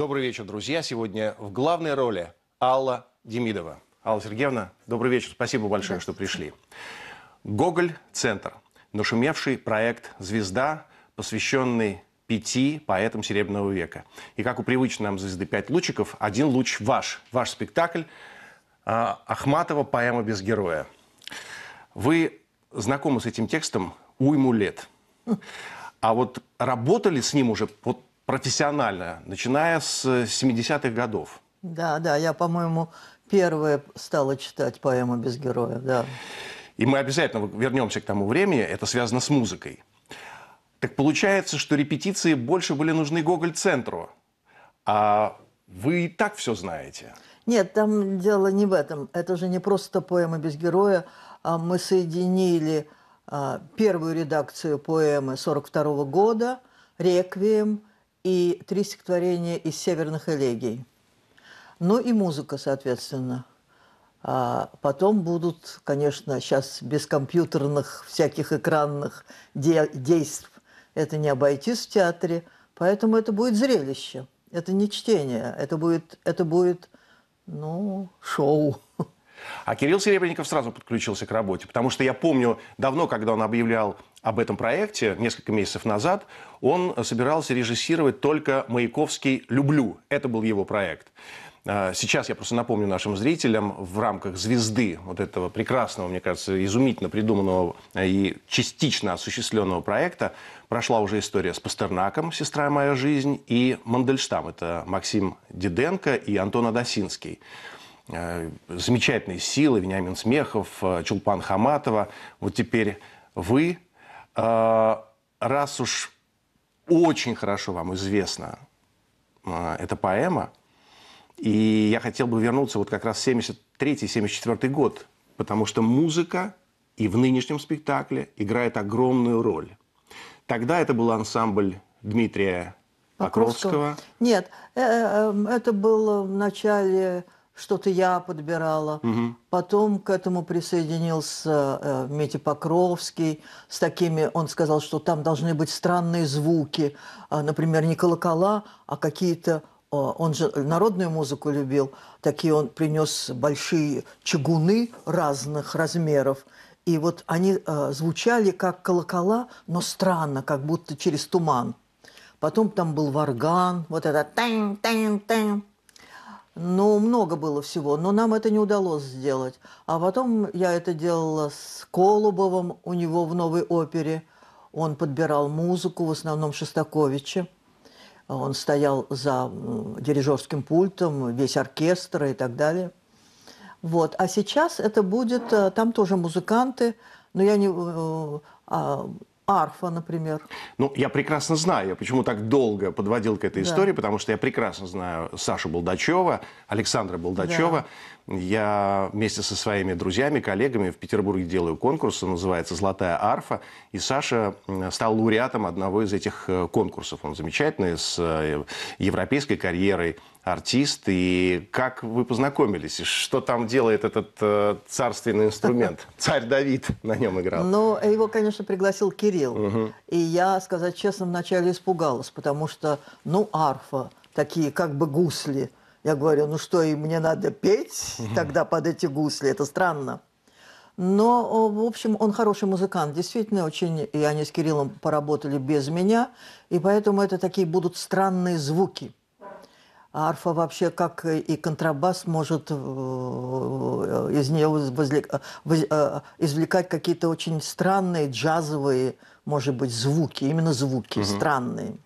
Добрый вечер, друзья. Сегодня в главной роли Алла Демидова. Алла Сергеевна, добрый вечер. Спасибо большое, что пришли. Гоголь-центр. Нашумевший проект «Звезда», посвященный пяти поэтам Серебряного века. И как у привычной нам звезды «Пять лучиков», один луч ваш, ваш спектакль а, Ахматова «Поэма без героя». Вы знакомы с этим текстом уйму лет. А вот работали с ним уже вот профессионально, начиная с 70-х э, годов. Да, да, я, по-моему, первая стала читать поэму «Без героев», да. И мы обязательно вернемся к тому времени, это связано с музыкой. Так получается, что репетиции больше были нужны Гоголь-центру, а вы и так все знаете. Нет, там дело не в этом. Это же не просто поэма «Без героя», а мы соединили а, первую редакцию поэмы 42 года, «Реквием», и три стихотворения из «Северных элегий». Ну и музыка, соответственно. А потом будут, конечно, сейчас без компьютерных всяких экранных де действий это не обойтись в театре, поэтому это будет зрелище, это не чтение, это будет, это будет ну, шоу. А Кирилл Серебренников сразу подключился к работе, потому что я помню давно, когда он объявлял об этом проекте несколько месяцев назад, он собирался режиссировать только «Маяковский. Люблю». Это был его проект. А, сейчас я просто напомню нашим зрителям, в рамках «Звезды», вот этого прекрасного, мне кажется, изумительно придуманного и частично осуществленного проекта, прошла уже история с Пастернаком «Сестра моя жизнь» и Мандельштам. Это Максим Диденко и Антон Адасинский а, замечательные силы, Вениамин Смехов, а, Чулпан Хаматова. Вот теперь вы а, раз уж очень хорошо вам известна а, эта поэма, и я хотел бы вернуться вот как раз в 73-74 год, потому что музыка и в нынешнем спектакле играет огромную роль. Тогда это был ансамбль Дмитрия Покровского. Покровского. Нет, э, э, эм, это было в начале что-то я подбирала. Угу. Потом к этому присоединился э, Митя Покровский с такими, он сказал, что там должны быть странные звуки, э, например, не колокола, а какие-то э, он же народную музыку любил, такие он принес большие чугуны разных размеров. И вот они э, звучали как колокола, но странно, как будто через туман. Потом там был варган, вот это тэн тэн тэн ну, много было всего, но нам это не удалось сделать. А потом я это делала с Колубовым у него в новой опере. Он подбирал музыку, в основном Шостаковича. Он стоял за дирижерским пультом, весь оркестр и так далее. Вот. А сейчас это будет, э, там тоже музыканты, но я не... Э, а, арфа, например. Ну, я прекрасно знаю, я почему так долго подводил к этой да. истории, потому что я прекрасно знаю Сашу Болдачева, Александра Болдачева. Да. Я вместе со своими друзьями, коллегами в Петербурге делаю конкурс, он называется «Золотая арфа», и Саша стал лауреатом одного из этих э, конкурсов. Он замечательный, с э, европейской карьерой, артист, и как вы познакомились, и что там делает этот э, царственный инструмент? Царь Давид на нем играл. Ну, его, конечно, пригласил Кирилл. Угу. И я, сказать честно, вначале испугалась, потому что, ну, арфа, такие как бы гусли. Я говорю, ну что, и мне надо петь тогда под эти гусли, это странно. Но, в общем, он хороший музыкант, действительно, очень, и они с Кириллом поработали без меня, и поэтому это такие будут странные звуки – арфа вообще как э, и контрабас может э, э, из нее извлекать какие-то очень странные джазовые, может быть, звуки, именно звуки угу. странные.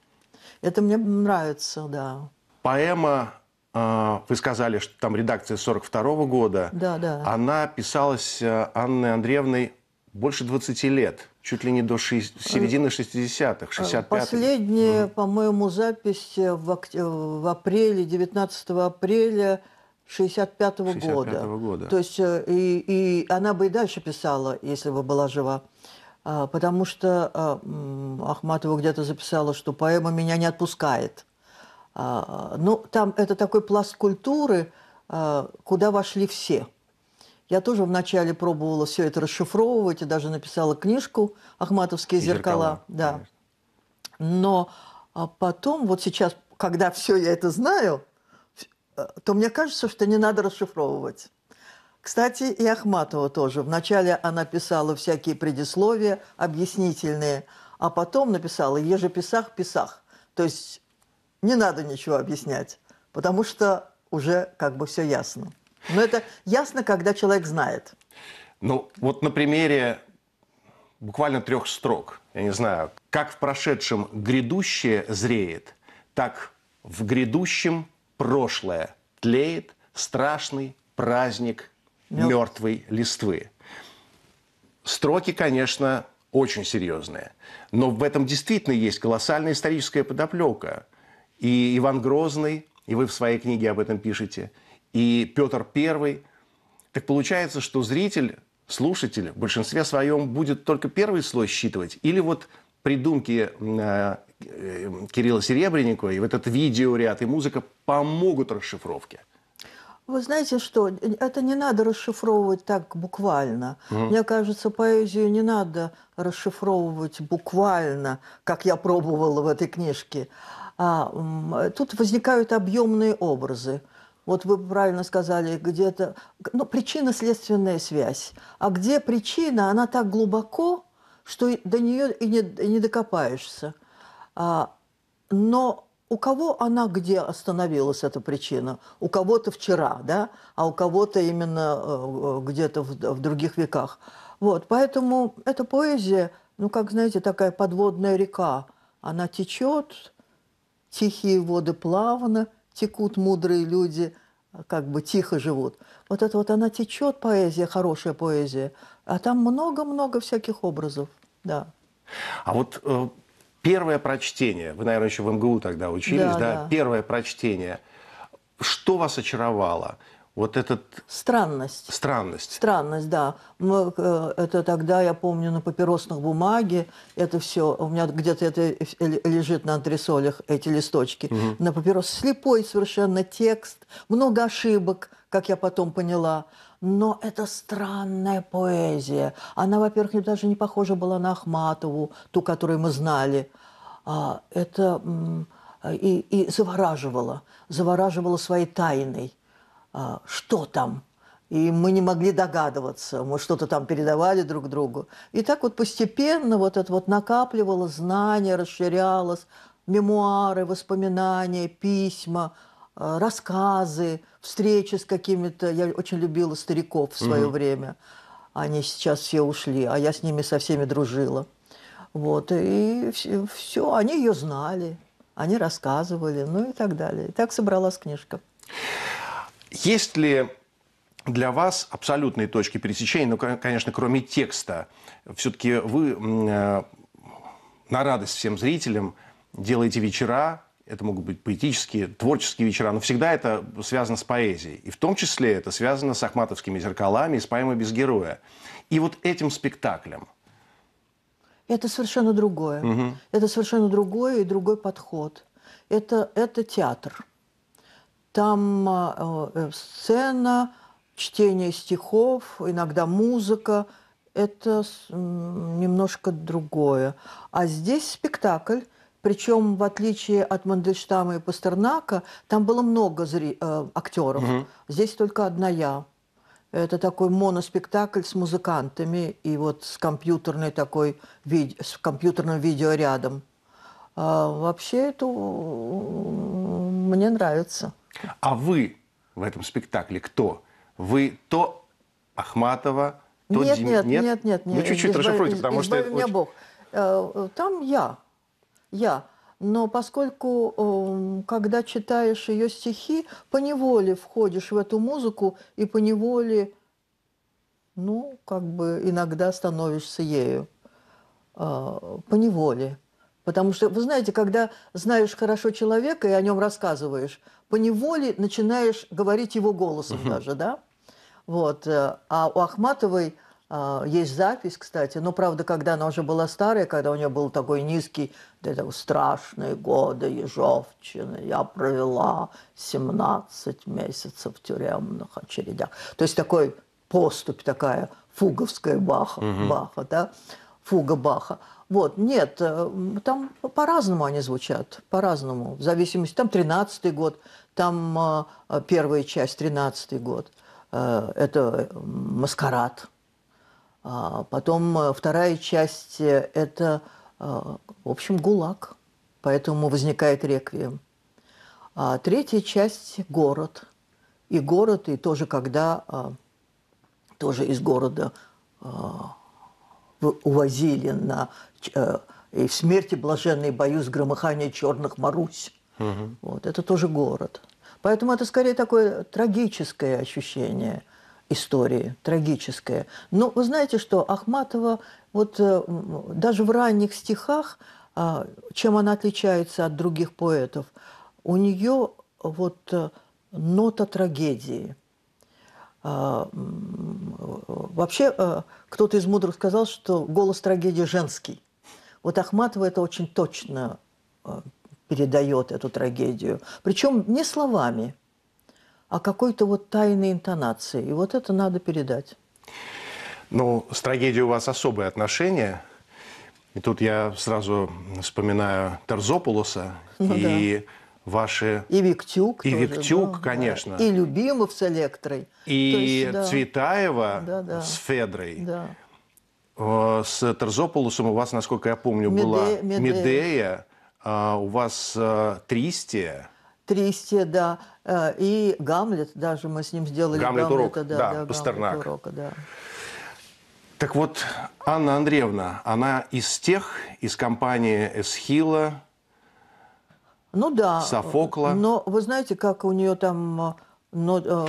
Это мне нравится, да. Поэма, вы сказали, что там редакция 42 -го года. Да, да. Она писалась Анной Андреевной больше 20 лет чуть ли не до ши- э, середины 60-х, 65 Последняя, mm. по-моему, запись в, ак- в апреле, 19 апреля 65 -го 65 -го года. года. То есть э, и, и она бы и дальше писала, если бы была жива. А, потому что а, Ахматова где-то записала, что поэма меня не отпускает. А, ну, там это такой пласт культуры, куда вошли все – я тоже вначале пробовала все это расшифровывать и даже написала книжку «Ахматовские зеркала». зеркала да. Конечно. Но а, потом, вот сейчас, когда все я это знаю, э, то мне кажется, что не надо расшифровывать. Кстати, и Ахматова тоже. Вначале она писала всякие предисловия, объяснительные, а потом написала «Еже писах, писах». То есть не надо ничего объяснять, потому что уже как бы все ясно. Но это ясно, когда человек знает. Ну, вот на примере буквально трех строк, я не знаю, как в прошедшем грядущее зреет, так в грядущем прошлое тлеет страшный праздник Мел... мертвой листвы. Строки, конечно, очень серьезные. Но в этом действительно есть колоссальная историческая подоплека. И Иван Грозный, и вы в своей книге об этом пишете – и Петр I. Так получается, что зритель, слушатель в большинстве своем будет только первый слой считывать. Или вот придумки э, э, Кирилла Серебренникова и вот этот видеоряд и музыка помогут расшифровке. Вы знаете что, это не надо расшифровывать так буквально. Угу. Мне кажется, поэзию не надо расшифровывать буквально, как я пробовала в этой книжке. А, тут возникают объемные образы. Вот вы правильно сказали, где-то... Ну, причинно-следственная связь. А где причина, она так глубоко, что до нее и не, и не докопаешься. А, но у кого она где остановилась, эта причина? У кого-то вчера, да? А у кого-то именно э, э, где-то в, в других веках. Вот, поэтому эта поэзия, ну, как, знаете, такая подводная река. Она течет, тихие воды плавно – текут мудрые люди, а, как бы тихо живут. Вот это вот она течет, поэзия, хорошая поэзия, а там много-много всяких образов, да. А вот э, первое прочтение, вы, наверное, еще в МГУ тогда учились, да? да? да. Первое прочтение, что вас очаровало – вот этот... Странность. Странность. Странность, да. Мы, э, это тогда, я помню, на папиросных бумаге это все. У меня где-то это э, лежит на антресолях, эти листочки. Угу. На папирос слепой совершенно текст, много ошибок, как я потом поняла. Но это странная поэзия. Она, во-первых, даже не похожа была на Ахматову, ту, которую мы знали. А, это э, и, и завораживала, завораживала своей тайной а, что там. И мы не могли догадываться, мы что-то там передавали друг другу. И так вот постепенно вот это вот накапливало знание, расширялось, мемуары, воспоминания, письма, а, рассказы, встречи с какими-то... Я очень любила стариков в свое угу. время. Они сейчас все ушли, а я с ними со всеми дружила. Вот, и все, они ее знали, они рассказывали, ну и так далее. И так собралась книжка. Есть ли для вас абсолютные точки пересечения, ну, конечно, кроме текста, все-таки вы э, на радость всем зрителям делаете вечера, это могут быть поэтические, творческие вечера, но всегда это связано с поэзией. И в том числе это связано с ахматовскими зеркалами и с поэмой «Без героя». И вот этим спектаклем. Это совершенно другое. Угу. Это совершенно другое и другой подход. Это, это театр. Там а, э, э, сцена, чтение стихов, иногда музыка. Это немножко другое. А здесь спектакль. Причем, в отличие от Мандельштама и Пастернака, там было много зри... э, актеров. Угу. Здесь только одна я. Это такой моноспектакль с музыкантами и вот с компьютерной такой ви... с компьютерным видеорядом. А, вообще это мне нравится. А вы в этом спектакле кто? Вы то Ахматова, то нет, Дим... нет, нет, нет, нет. Вы ну, нет, чуть-чуть избав... расшифруйте, потому избав... что... меня очень... Бог. Э, э, там я, я. Но поскольку, эм, когда читаешь ее стихи, поневоле входишь в эту музыку и поневоле, ну, как бы иногда становишься ею. Э, поневоле. Потому что, вы знаете, когда знаешь хорошо человека и о нем рассказываешь, по неволе начинаешь говорить его голосом угу. даже, да? Вот. Э, а у Ахматовой э, есть запись, кстати, но, правда, когда она уже была старая, когда у нее был такой низкий, это страшные годы Ежовщины, я провела 17 месяцев в тюремных очередях. То есть такой поступь такая, фуговская баха, угу. баха, да? фуга Баха. Вот, нет, э, там по-разному они звучат, по-разному, в зависимости, там 13-й год, там э, э, первая часть, 13-й год, это «Маскарад», а потом вторая часть – это, в общем, «ГУЛАГ», поэтому возникает «Реквием». А третья часть – «Город», и «Город», и тоже когда, тоже из города увозили на э, и в смерти блаженный боюсь громыхание черных Марусь. Угу. Вот, это тоже город. Поэтому это скорее такое трагическое ощущение истории, трагическое. Но вы знаете, что Ахматова вот э, даже в ранних стихах, э, чем она отличается от других поэтов, у нее вот э, нота трагедии – а, вообще, э, кто-то из мудрых сказал, что голос трагедии женский. Вот Ахматова это очень точно э, передает эту трагедию. Причем не словами, а какой-то вот тайной интонацией. И вот это надо передать. Ну, с трагедией у вас особое отношение. И тут я сразу вспоминаю Терзополоса ну, и да ваши... И Виктюк. И Виктюк, да, конечно. Да. И Любимов с Электрой. И есть, да. Цветаева да, да. с Федрой. Да. Э, с Тарзополусом. у вас, насколько я помню, Меде... была Медея. Медея. А у вас а, Тристия. Тристия, да. Э, и Гамлет даже мы с ним сделали. Гамлет Гамлета, урок, да, да, да Пастернак. урока, да. Так вот, Анна Андреевна, она из тех, из компании Эсхила, ну да. Э, Софокла. Но вы знаете, как у нее там... Э, но,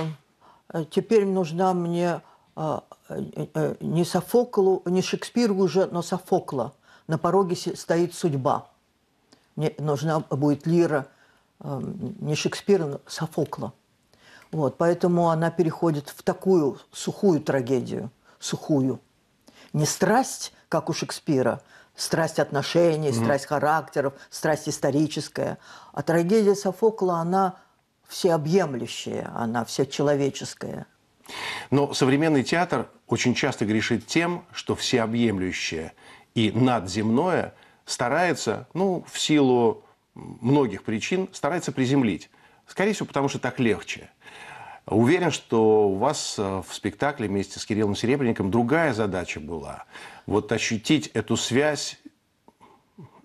э, теперь нужна мне э, э, э не Софоклу, не Шекспиру уже, но Софокла. На пороге стоит судьба. Мне нужна будет лира э, не Шекспира, но Софокла. Вот, поэтому она переходит в такую сухую трагедию, сухую. Не страсть, как у Шекспира, страсть отношений, mm страсть характеров, страсть историческая. А трагедия Софокла, она всеобъемлющая, она всечеловеческая. Но современный театр очень часто грешит тем, что всеобъемлющее и надземное старается, ну, в силу многих причин, старается приземлить. Скорее всего, потому что так легче. Уверен, что у вас э, в спектакле вместе с Кириллом Серебренником другая задача была. Вот ощутить эту связь,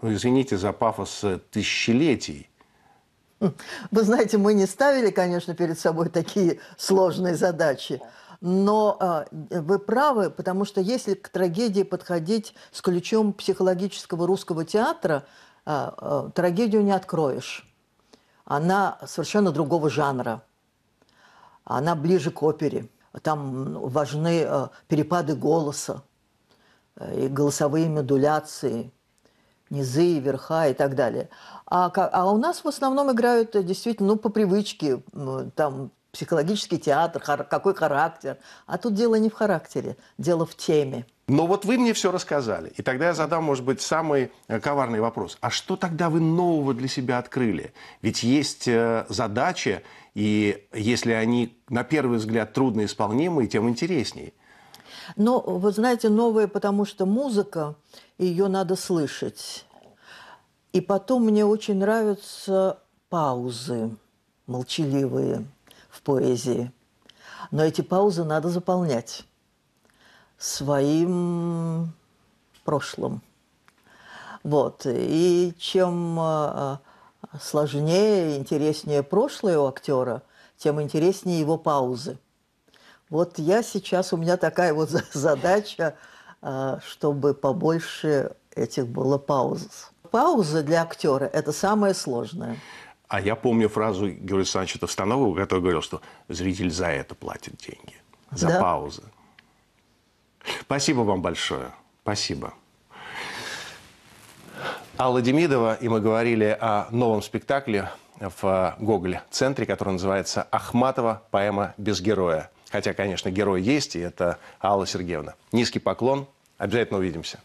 ну, извините за пафос, э, тысячелетий. Вы знаете, мы не ставили, конечно, перед собой такие сложные задачи. Но э, вы правы, потому что если к трагедии подходить с ключом психологического русского театра, э, э, трагедию не откроешь. Она совершенно другого жанра она ближе к опере. Там ну, важны э, перепады голоса, э, и голосовые модуляции, низы, верха и так далее. А, а у нас в основном играют э, действительно ну, по привычке, там психологический театр, какой характер. А тут дело не в характере, дело в теме. Но вот вы мне все рассказали. И тогда я задам, может быть, самый э, коварный вопрос. А что тогда вы нового для себя открыли? Ведь есть э, задачи, и если они, на первый взгляд, трудноисполнимые, тем интереснее. Но, ну, вы знаете, новое, потому что музыка, ее надо слышать. И потом мне очень нравятся паузы молчаливые в поэзии. Но эти паузы надо заполнять своим прошлым. Вот. И чем а, а, сложнее, интереснее прошлое у актера, тем интереснее его паузы. Вот я сейчас, у меня такая вот задача, а, чтобы побольше этих было пауз. Пауза для актера – это самое сложное. А я помню фразу Георгия Александровича Товстонова, который говорил, что зритель за это платит деньги, за да? паузы. Спасибо вам большое. Спасибо. Алла Демидова, и мы говорили о новом спектакле в Гоголь-центре, который называется «Ахматова. Поэма без героя». Хотя, конечно, герой есть, и это Алла Сергеевна. Низкий поклон. Обязательно увидимся.